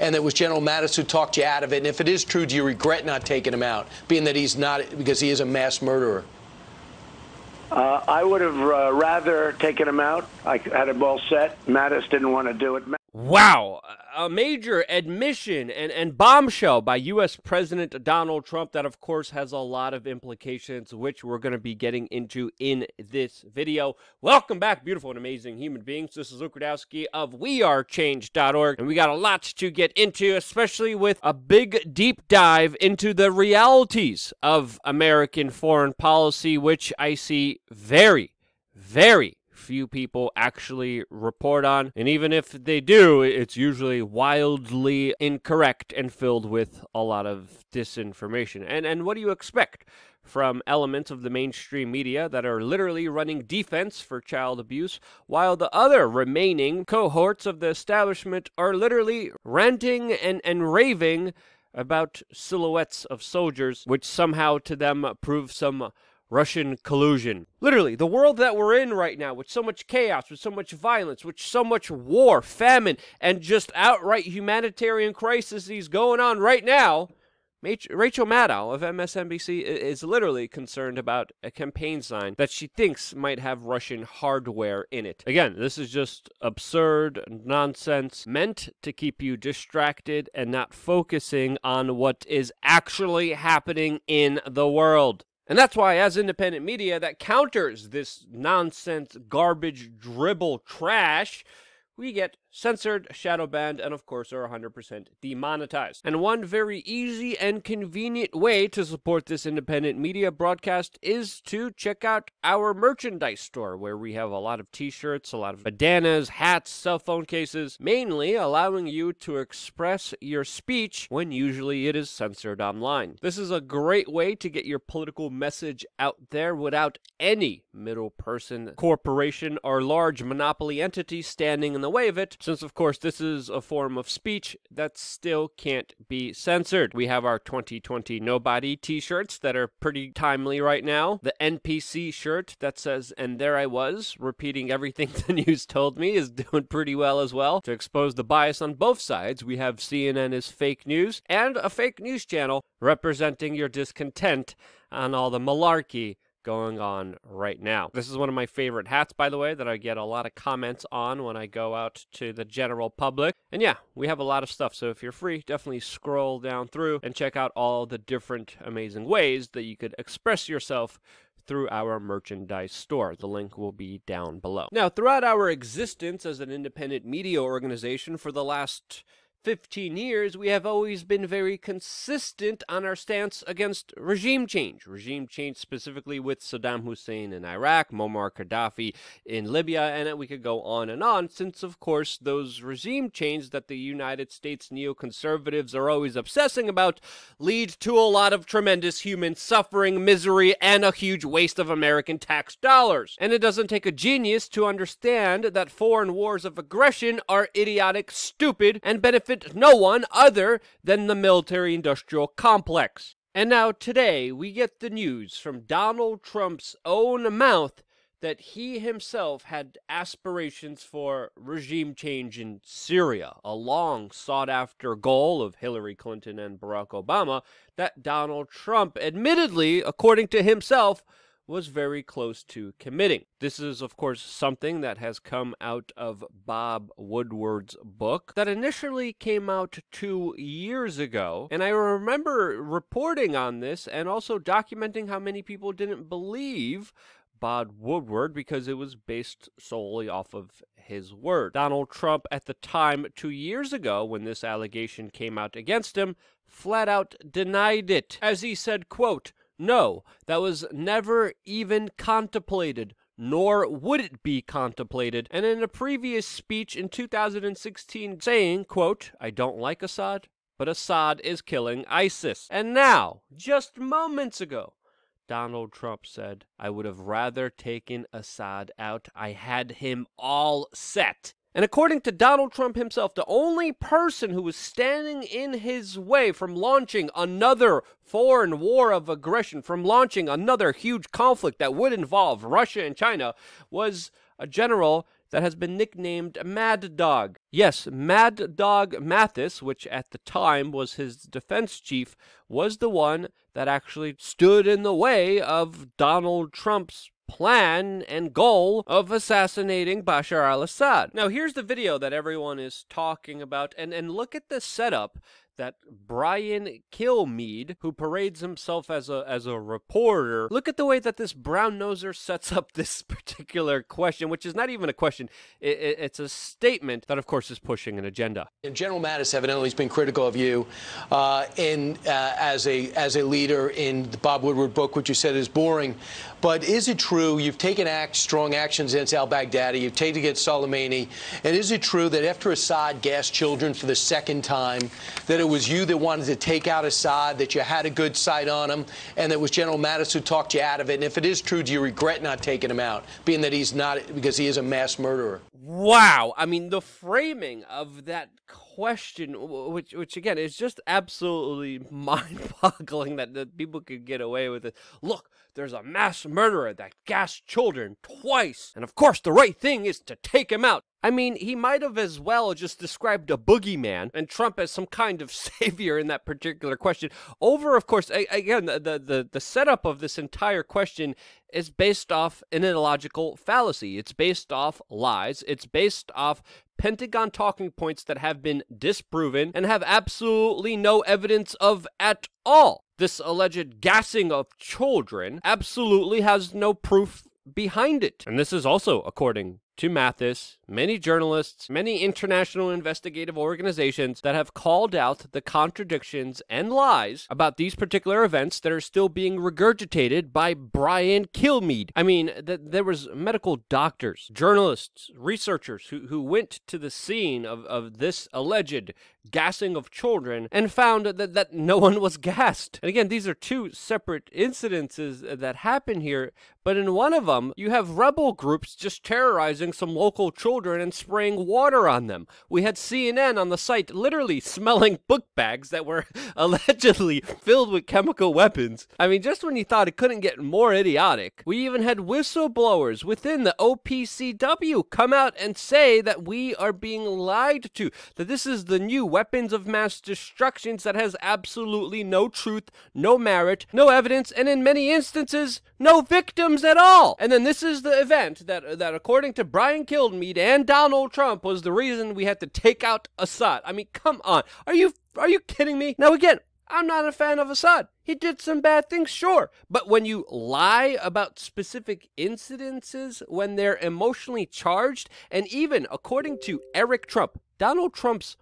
and it was General Mattis who talked you out of it. And if it is true, do you regret not taking him out, being that he's not, because he is a mass murderer? Uh, I would have uh, rather taken him out. I had it all set. Mattis didn't want to do it. Wow, a major admission and, and bombshell by U.S. President Donald Trump. That, of course, has a lot of implications, which we're going to be getting into in this video. Welcome back, beautiful and amazing human beings. This is Luke Radowski of WeAreChange.org, and we got a lot to get into, especially with a big deep dive into the realities of American foreign policy, which I see very, very few people actually report on. And even if they do, it's usually wildly incorrect and filled with a lot of disinformation. And and what do you expect? From elements of the mainstream media that are literally running defense for child abuse, while the other remaining cohorts of the establishment are literally ranting and, and raving about silhouettes of soldiers, which somehow to them prove some Russian collusion. Literally, the world that we're in right now, with so much chaos, with so much violence, with so much war, famine, and just outright humanitarian crises going on right now, Rachel Maddow of MSNBC is literally concerned about a campaign sign that she thinks might have Russian hardware in it. Again, this is just absurd nonsense meant to keep you distracted and not focusing on what is actually happening in the world. And that's why, as independent media that counters this nonsense, garbage, dribble, trash, we get censored, shadow banned, and of course are 100% demonetized. And one very easy and convenient way to support this independent media broadcast is to check out our merchandise store where we have a lot of t-shirts, a lot of bandanas, hats, cell phone cases, mainly allowing you to express your speech when usually it is censored online. This is a great way to get your political message out there without any middle person, corporation, or large monopoly entity standing in the way of it. Since, of course, this is a form of speech that still can't be censored. We have our 2020 Nobody t shirts that are pretty timely right now. The NPC shirt that says, And there I was, repeating everything the news told me, is doing pretty well as well. To expose the bias on both sides, we have CNN is fake news and a fake news channel representing your discontent on all the malarkey going on right now. This is one of my favorite hats, by the way, that I get a lot of comments on when I go out to the general public. And yeah, we have a lot of stuff, so if you're free, definitely scroll down through and check out all the different amazing ways that you could express yourself through our merchandise store. The link will be down below. Now, throughout our existence as an independent media organization for the last 15 years, we have always been very consistent on our stance against regime change. Regime change specifically with Saddam Hussein in Iraq, Muammar Gaddafi in Libya, and we could go on and on, since, of course, those regime changes that the United States neoconservatives are always obsessing about lead to a lot of tremendous human suffering, misery, and a huge waste of American tax dollars. And it doesn't take a genius to understand that foreign wars of aggression are idiotic, stupid, and benefit no one other than the military industrial complex. And now, today, we get the news from Donald Trump's own mouth that he himself had aspirations for regime change in Syria, a long sought after goal of Hillary Clinton and Barack Obama that Donald Trump, admittedly, according to himself, was very close to committing. This is, of course, something that has come out of Bob Woodward's book that initially came out two years ago. And I remember reporting on this and also documenting how many people didn't believe Bob Woodward because it was based solely off of his word. Donald Trump, at the time, two years ago, when this allegation came out against him, flat out denied it as he said quote no, that was never even contemplated nor would it be contemplated. And in a previous speech in 2016 saying, quote, I don't like Assad, but Assad is killing ISIS. And now, just moments ago, Donald Trump said, I would have rather taken Assad out. I had him all set. And according to Donald Trump himself, the only person who was standing in his way from launching another foreign war of aggression, from launching another huge conflict that would involve Russia and China, was a general that has been nicknamed Mad Dog. Yes, Mad Dog Mathis, which at the time was his defense chief, was the one that actually stood in the way of Donald Trump's plan and goal of assassinating Bashar al-Assad. Now here's the video that everyone is talking about and and look at the setup that Brian Kilmeade, who parades himself as a as a reporter. Look at the way that this brown noser sets up this particular question, which is not even a question; it, it, it's a statement that, of course, is pushing an agenda. And General Mattis evidently has been critical of you, uh, in uh, as a as a leader in the Bob Woodward book, which you said is boring. But is it true you've taken act, strong actions against al-Baghdadi? You've taken against Soleimani, and is it true that after Assad gassed children for the second time, that it it was you that wanted to take out Assad, that you had a good sight on him, and it was General Mattis who talked you out of it. And if it is true, do you regret not taking him out, being that he's not, because he is a mass murderer? Wow. I mean, the framing of that question, which, which again, is just absolutely mind boggling that, that people could get away with it. Look, there's a mass murderer that gassed children twice. And of course, the right thing is to take him out. I mean, he might have as well just described a boogeyman and Trump as some kind of savior in that particular question. Over, of course, again, the, the, the setup of this entire question is based off an illogical fallacy. It's based off lies. It's based off Pentagon talking points that have been disproven and have absolutely no evidence of at all. This alleged gassing of children absolutely has no proof behind it. And this is also according to Mathis, many journalists, many international investigative organizations that have called out the contradictions and lies about these particular events that are still being regurgitated by Brian Kilmeade. I mean, th- there was medical doctors, journalists, researchers who, who went to the scene of, of this alleged gassing of children and found that, that no one was gassed. And again, these are two separate incidences that happen here, but in one of them, you have rebel groups just terrorizing some local children and spraying water on them. We had CNN on the site literally smelling book bags that were allegedly filled with chemical weapons. I mean, just when you thought it couldn't get more idiotic, we even had whistleblowers within the OPCW come out and say that we are being lied to, that this is the new weapons of mass destructions that has absolutely no truth, no merit, no evidence, and in many instances, no victims at all. And then this is the event that, that according to Brian me, and Donald Trump was the reason we had to take out Assad. I mean, come on. Are you are you kidding me? Now again, I'm not a fan of Assad. He did some bad things, sure. But when you lie about specific incidences when they're emotionally charged, and even according to Eric Trump, Donald Trump's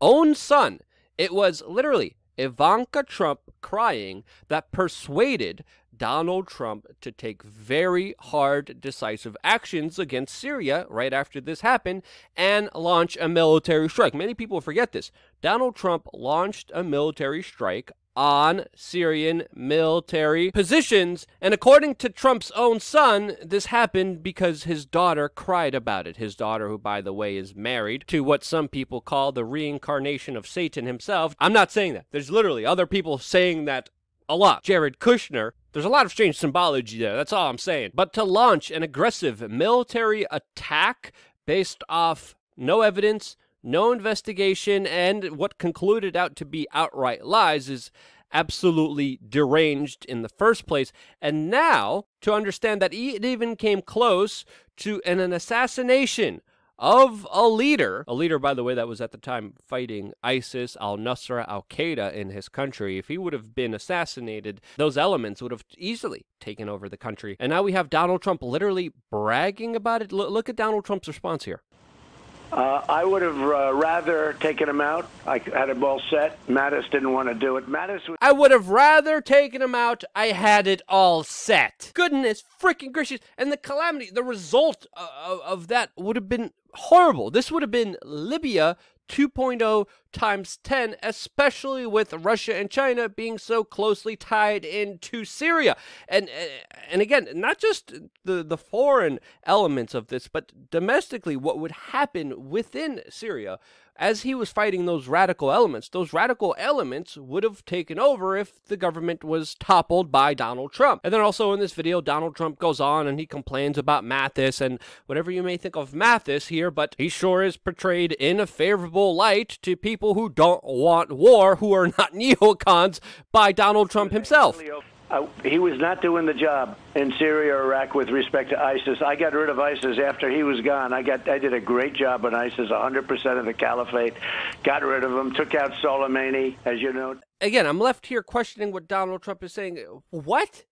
own son, it was literally Ivanka Trump crying that persuaded Donald Trump to take very hard, decisive actions against Syria right after this happened and launch a military strike. Many people forget this. Donald Trump launched a military strike on Syrian military positions. And according to Trump's own son, this happened because his daughter cried about it. His daughter, who, by the way, is married to what some people call the reincarnation of Satan himself. I'm not saying that. There's literally other people saying that a lot. Jared Kushner, there's a lot of strange symbology there, that's all I'm saying. But to launch an aggressive military attack based off no evidence, no investigation, and what concluded out to be outright lies is absolutely deranged in the first place. And now to understand that it even came close to an, an assassination of a leader, a leader, by the way, that was at the time fighting ISIS, al Nusra, al Qaeda in his country, if he would have been assassinated, those elements would have easily taken over the country. And now we have Donald Trump literally bragging about it. L- look at Donald Trump's response here. Uh, I would have uh, rather taken him out. I had it all set. Mattis didn't want to do it. Mattis. Was- I would have rather taken him out. I had it all set. Goodness freaking gracious! And the calamity, the result uh, of, of that would have been horrible. This would have been Libya 2.0 times 10, especially with Russia and China being so closely tied into Syria. And eh, and again, not just the, the foreign elements of this, but domestically, what would happen within Syria as he was fighting those radical elements, those radical elements would have taken over if the government was toppled by Donald Trump. And then also in this video, Donald Trump goes on and he complains about Mathis and whatever you may think of Mathis here, but he sure is portrayed in a favorable light to people who don't want war, who are not neocons, by Donald Trump himself uh, he was not doing the job in Syria or Iraq with respect to ISIS. I got rid of ISIS after he was gone. I got I did a great job on ISIS, 100% of the caliphate, got rid of them, took out Soleimani, as you know. Again, I'm left here questioning what Donald Trump is saying. What?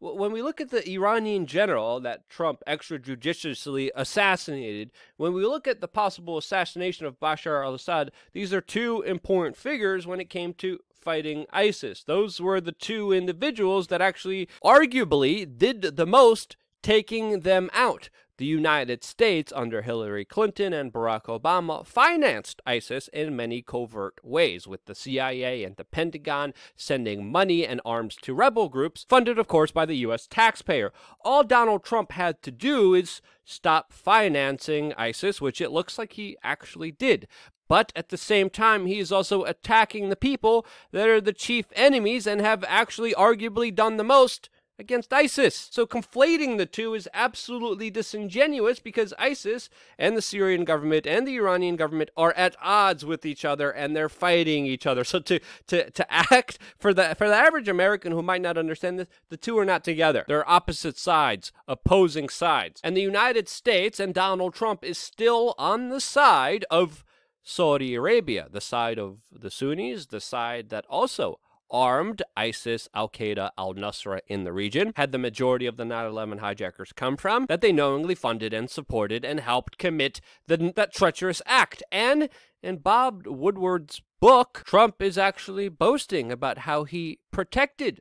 when we look at the Iranian general that Trump extrajudicially assassinated, when we look at the possible assassination of Bashar al Assad, these are two important figures when it came to fighting ISIS. Those were the two individuals that actually, arguably, did the most taking them out. The United States, under Hillary Clinton and Barack Obama, financed ISIS in many covert ways, with the CIA and the Pentagon sending money and arms to rebel groups, funded, of course, by the U.S. taxpayer. All Donald Trump had to do is stop financing ISIS, which it looks like he actually did. But at the same time, he is also attacking the people that are the chief enemies and have actually arguably done the most against ISIS. So conflating the two is absolutely disingenuous because ISIS and the Syrian government and the Iranian government are at odds with each other and they're fighting each other. So to to to act for the for the average American who might not understand this, the two are not together. They're opposite sides, opposing sides. And the United States and Donald Trump is still on the side of Saudi Arabia, the side of the Sunnis, the side that also armed ISIS, Al Qaeda, Al Nusra in the region had the majority of the 9 11 hijackers come from, that they knowingly funded and supported and helped commit the, that treacherous act. And in Bob Woodward's book, Trump is actually boasting about how he protected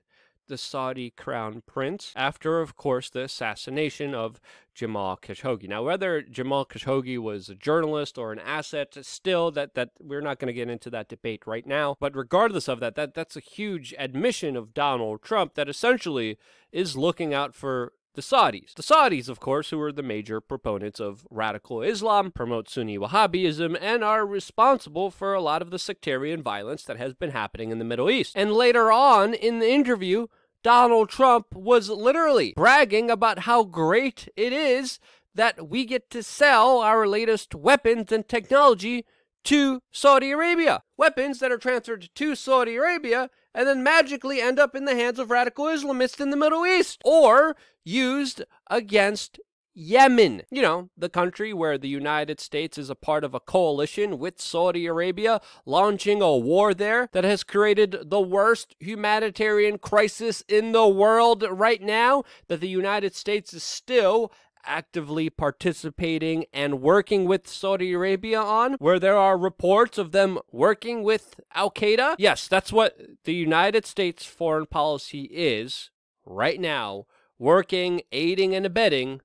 the Saudi crown prince after, of course, the assassination of Jamal Khashoggi. Now, whether Jamal Khashoggi was a journalist or an asset, still that that we're not going to get into that debate right now. But regardless of that, that that's a huge admission of Donald Trump that essentially is looking out for the Saudis. The Saudis, of course, who are the major proponents of radical Islam, promote Sunni Wahhabism, and are responsible for a lot of the sectarian violence that has been happening in the Middle East. And later on in the interview, Donald Trump was literally bragging about how great it is that we get to sell our latest weapons and technology to Saudi Arabia. Weapons that are transferred to Saudi Arabia and then magically end up in the hands of radical Islamists in the Middle East or used against Yemen, you know, the country where the United States is a part of a coalition with Saudi Arabia, launching a war there that has created the worst humanitarian crisis in the world right now, that the United States is still actively participating and working with Saudi Arabia on, where there are reports of them working with Al Qaeda. Yes, that's what the United States foreign policy is right now working, aiding, and abetting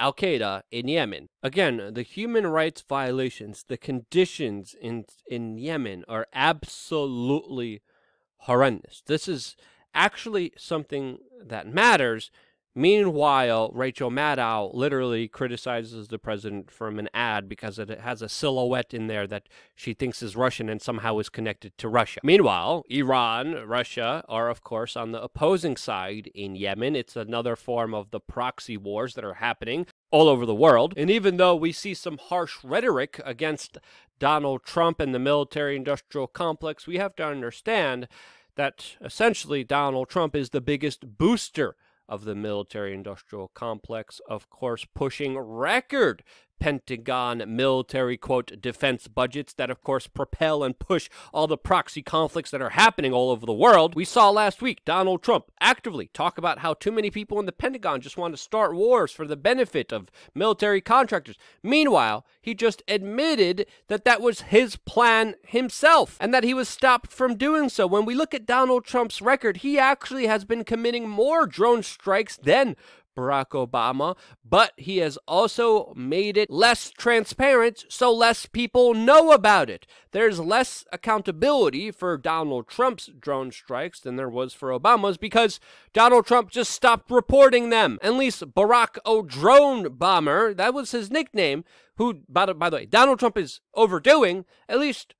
Al Qaeda in Yemen. Again, the human rights violations, the conditions in, in Yemen are absolutely horrendous. This is actually something that matters Meanwhile, Rachel Maddow literally criticizes the president from an ad because it has a silhouette in there that she thinks is Russian and somehow is connected to Russia. Meanwhile, Iran, Russia are, of course, on the opposing side in Yemen. It's another form of the proxy wars that are happening all over the world. And even though we see some harsh rhetoric against Donald Trump and the military industrial complex, we have to understand that essentially Donald Trump is the biggest booster of the military industrial complex, of course, pushing record Pentagon military, quote, defense budgets that, of course, propel and push all the proxy conflicts that are happening all over the world. We saw last week Donald Trump actively talk about how too many people in the Pentagon just want to start wars for the benefit of military contractors. Meanwhile, he just admitted that that was his plan himself and that he was stopped from doing so. When we look at Donald Trump's record, he actually has been committing more drone strikes than Barack Obama, but he has also made it less transparent so less people know about it. There's less accountability for Donald Trump's drone strikes than there was for Obama's because Donald Trump just stopped reporting them. At least Barack O'Drone Bomber, that was his nickname, who, by the, by the way, Donald Trump is overdoing, at least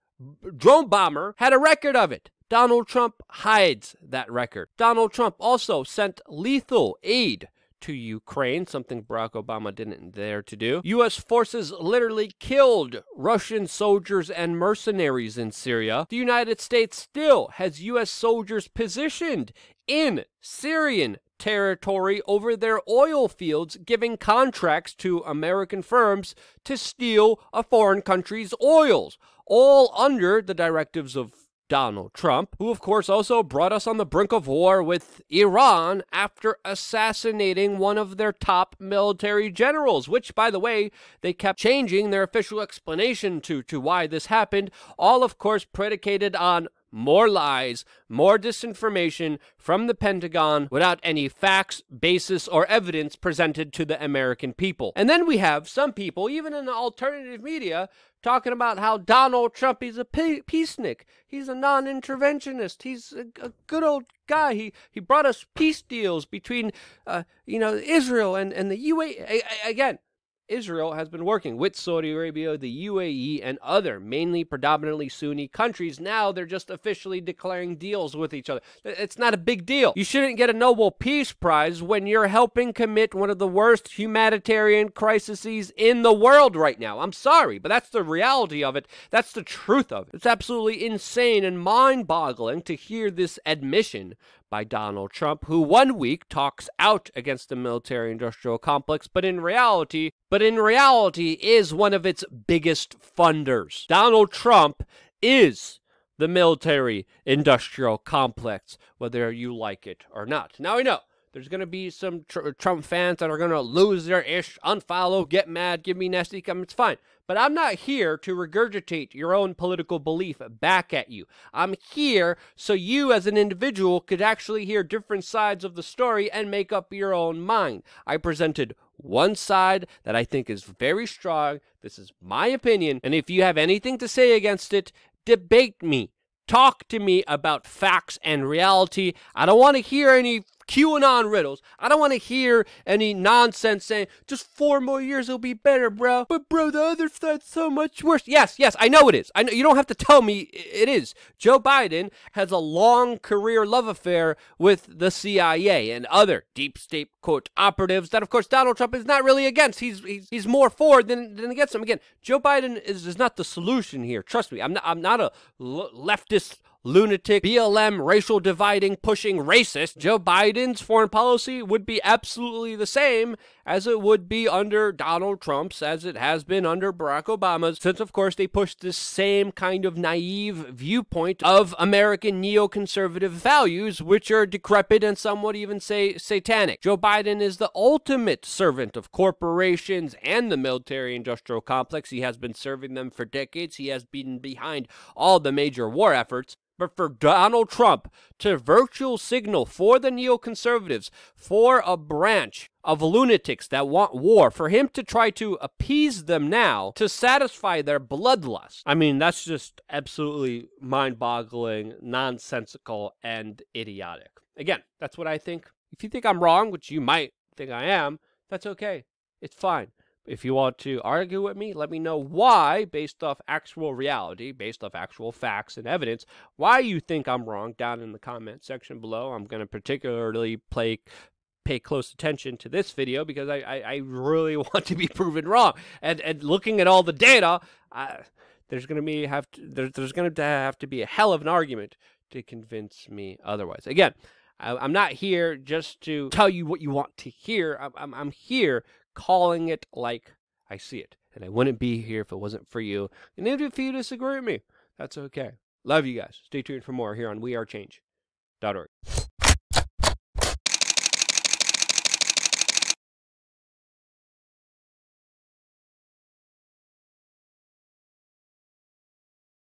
Drone Bomber had a record of it. Donald Trump hides that record. Donald Trump also sent lethal aid to Ukraine, something Barack Obama didn't dare to do. U.S. forces literally killed Russian soldiers and mercenaries in Syria. The United States still has U.S. soldiers positioned in Syrian territory over their oil fields, giving contracts to American firms to steal a foreign country's oils, all under the directives of Donald Trump, who, of course, also brought us on the brink of war with Iran after assassinating one of their top military generals, which, by the way, they kept changing their official explanation to, to why this happened, all, of course, predicated on more lies, more disinformation from the Pentagon without any facts, basis, or evidence presented to the American people. And then we have some people, even in the alternative media, talking about how Donald Trump is a peacenik. He's a non-interventionist. He's a, a, good old guy. He he brought us peace deals between, uh, you know, Israel and and the UAE. again, Israel has been working with Saudi Arabia, the UAE, and other mainly predominantly Sunni countries. Now they're just officially declaring deals with each other. It's not a big deal. You shouldn't get a Nobel Peace Prize when you're helping commit one of the worst humanitarian crises in the world right now. I'm sorry, but that's the reality of it. That's the truth of it. It's absolutely insane and mind boggling to hear this admission by Donald Trump, who one week talks out against the military industrial complex, but in reality, but in reality is one of its biggest funders. Donald Trump is the military industrial complex, whether you like it or not. Now I know there's going to be some tr- Trump fans that are going to lose their ish, unfollow, get mad, give me nasty comments. Fine. But I'm not here to regurgitate your own political belief back at you. I'm here so you, as an individual, could actually hear different sides of the story and make up your own mind. I presented one side that I think is very strong. This is my opinion. And if you have anything to say against it, debate me talk to me about facts and reality. I don't want to hear any QAnon riddles. I don't want to hear any nonsense saying, just four more years will be better, bro. But, bro, the other side's so much worse. Yes, yes, I know it is. I know, you don't have to tell me it is. Joe Biden has a long career love affair with the CIA and other deep state, quote, operatives that, of course, Donald Trump is not really against. He's he's, he's more for than, than against them. Again, Joe Biden is, is not the solution here. Trust me. I'm not, I'm not a leftist lunatic, BLM, racial dividing, pushing racist, Joe Biden's foreign policy would be absolutely the same as it would be under Donald Trump's, as it has been under Barack Obama's, since, of course, they push this same kind of naive viewpoint of American neoconservative values, which are decrepit and some would even say satanic. Joe Biden is the ultimate servant of corporations and the military industrial complex. He has been serving them for decades. He has been behind all the major war efforts but for Donald Trump to virtual signal for the neoconservatives, for a branch of lunatics that want war, for him to try to appease them now to satisfy their bloodlust. I mean, that's just absolutely mind boggling, nonsensical, and idiotic. Again, that's what I think. If you think I'm wrong, which you might think I am, that's okay. It's fine. If you want to argue with me, let me know why, based off actual reality, based off actual facts and evidence, why you think I'm wrong down in the comment section below. I'm going to particularly play pay close attention to this video because I, I, I, really want to be proven wrong. And and looking at all the data, I, there's gonna be have to, there, there's gonna have to be a hell of an argument to convince me otherwise. Again, I, am not here just to tell you what you want to hear. i I'm, I'm here calling it like I see it. And I wouldn't be here if it wasn't for you. And even if you disagree with me, that's okay. Love you guys. Stay tuned for more here on wearechange.org.